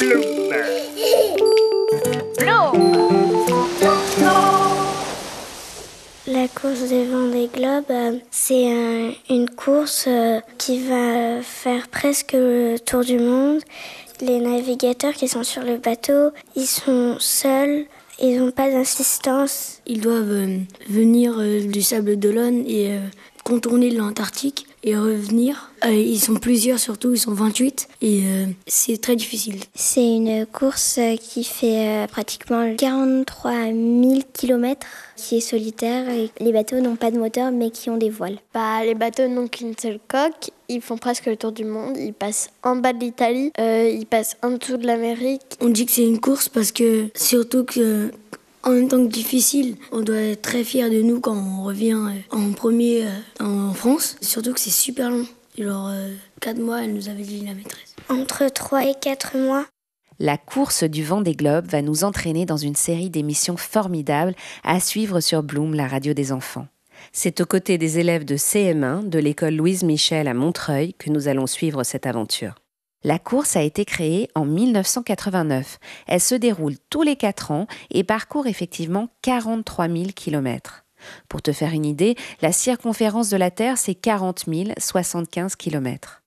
La course des des Globes, euh, c'est une course euh, qui va faire presque le tour du monde. Les navigateurs qui sont sur le bateau, ils sont seuls, ils n'ont pas d'assistance. Ils doivent euh, venir du sable d'Olonne et contourner l'Antarctique et revenir. Euh, ils sont plusieurs surtout, ils sont 28 et euh, c'est très difficile. C'est une course euh, qui fait pratiquement 43 000 km, qui est solitaire. Et les bateaux n'ont pas de moteur mais qui ont des voiles. Bah, les bateaux n'ont qu'une seule coque, ils font presque le tour du monde, ils passent en bas de l'Italie, ils passent en dessous de l'Amérique. On dit que c'est une course parce que surtout que en même temps que difficile. On doit être très fier de nous quand on revient euh, en premier euh, en France. Surtout que c'est super long. Genre 4 euh, mois, elle nous avait dit la maîtresse. Entre 3 et 4 mois. La course du vent des globes va nous entraîner dans une série d'émissions formidables à suivre sur Bloom, la radio des enfants. C'est aux côtés des élèves de CM1 de l'école Louise Michel à Montreuil que nous allons suivre cette aventure. La course a été créée en 1989. Elle se déroule tous les 4 ans et parcourt effectivement 43 000 km. Pour te faire une idée, la circonférence de la Terre, c'est 40 075 km.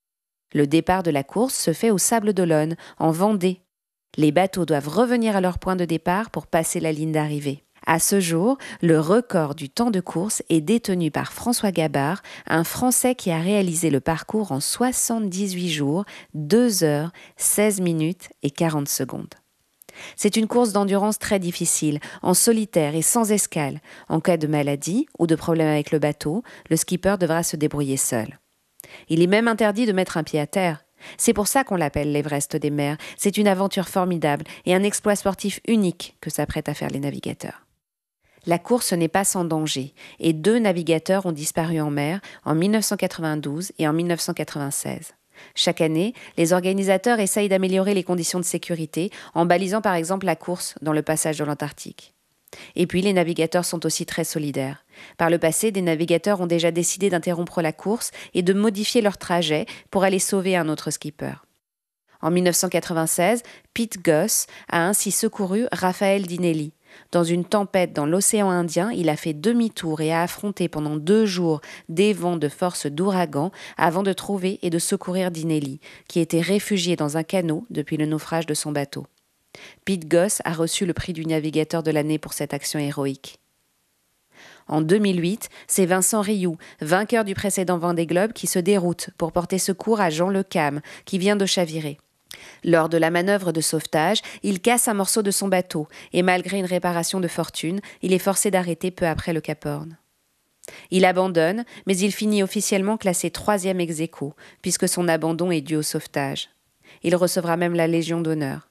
Le départ de la course se fait au Sable d'Olonne, en Vendée. Les bateaux doivent revenir à leur point de départ pour passer la ligne d'arrivée. À ce jour, le record du temps de course est détenu par François Gabard, un Français qui a réalisé le parcours en 78 jours, 2 heures, 16 minutes et 40 secondes. C'est une course d'endurance très difficile, en solitaire et sans escale. En cas de maladie ou de problème avec le bateau, le skipper devra se débrouiller seul. Il est même interdit de mettre un pied à terre. C'est pour ça qu'on l'appelle l'Everest des mers. C'est une aventure formidable et un exploit sportif unique que s'apprêtent à faire les navigateurs. La course n'est pas sans danger et deux navigateurs ont disparu en mer en 1992 et en 1996. Chaque année, les organisateurs essayent d'améliorer les conditions de sécurité en balisant par exemple la course dans le passage de l'Antarctique. Et puis les navigateurs sont aussi très solidaires. Par le passé, des navigateurs ont déjà décidé d'interrompre la course et de modifier leur trajet pour aller sauver un autre skipper. En 1996, Pete Goss a ainsi secouru Raphaël Dinelli, dans une tempête dans l'océan Indien, il a fait demi-tour et a affronté pendant deux jours des vents de force d'ouragan avant de trouver et de secourir Dinelli, qui était réfugié dans un canot depuis le naufrage de son bateau. Pete Goss a reçu le prix du navigateur de l'année pour cette action héroïque. En 2008, c'est Vincent Rioux, vainqueur du précédent Vendée Globe, qui se déroute pour porter secours à Jean Le Cam, qui vient de chavirer. Lors de la manœuvre de sauvetage, il casse un morceau de son bateau et malgré une réparation de fortune, il est forcé d'arrêter peu après le Cap Horn. Il abandonne, mais il finit officiellement classé troisième ex aequo, puisque son abandon est dû au sauvetage. Il recevra même la Légion d'honneur.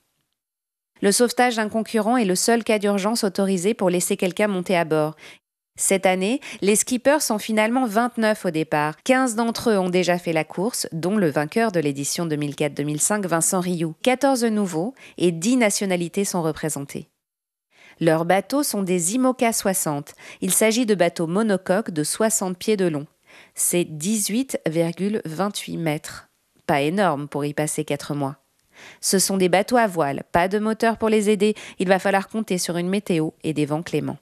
Le sauvetage d'un concurrent est le seul cas d'urgence autorisé pour laisser quelqu'un monter à bord, cette année, les skippers sont finalement 29 au départ. 15 d'entre eux ont déjà fait la course, dont le vainqueur de l'édition 2004-2005, Vincent Rioux. 14 nouveaux et 10 nationalités sont représentées. Leurs bateaux sont des IMOCA 60. Il s'agit de bateaux monocoques de 60 pieds de long. C'est 18,28 mètres. Pas énorme pour y passer 4 mois. Ce sont des bateaux à voile, pas de moteur pour les aider, il va falloir compter sur une météo et des vents cléments.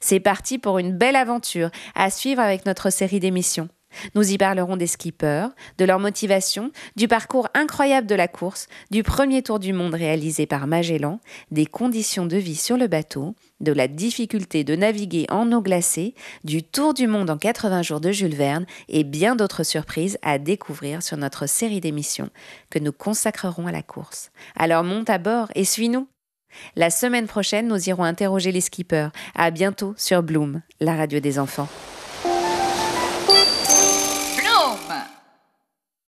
C'est parti pour une belle aventure à suivre avec notre série d'émissions. Nous y parlerons des skippers, de leur motivation, du parcours incroyable de la course, du premier tour du monde réalisé par Magellan, des conditions de vie sur le bateau, de la difficulté de naviguer en eau glacée, du tour du monde en 80 jours de Jules Verne et bien d'autres surprises à découvrir sur notre série d'émissions que nous consacrerons à la course. Alors monte à bord et suis-nous! La semaine prochaine, nous irons interroger les skippers. À bientôt sur Bloom, la radio des enfants.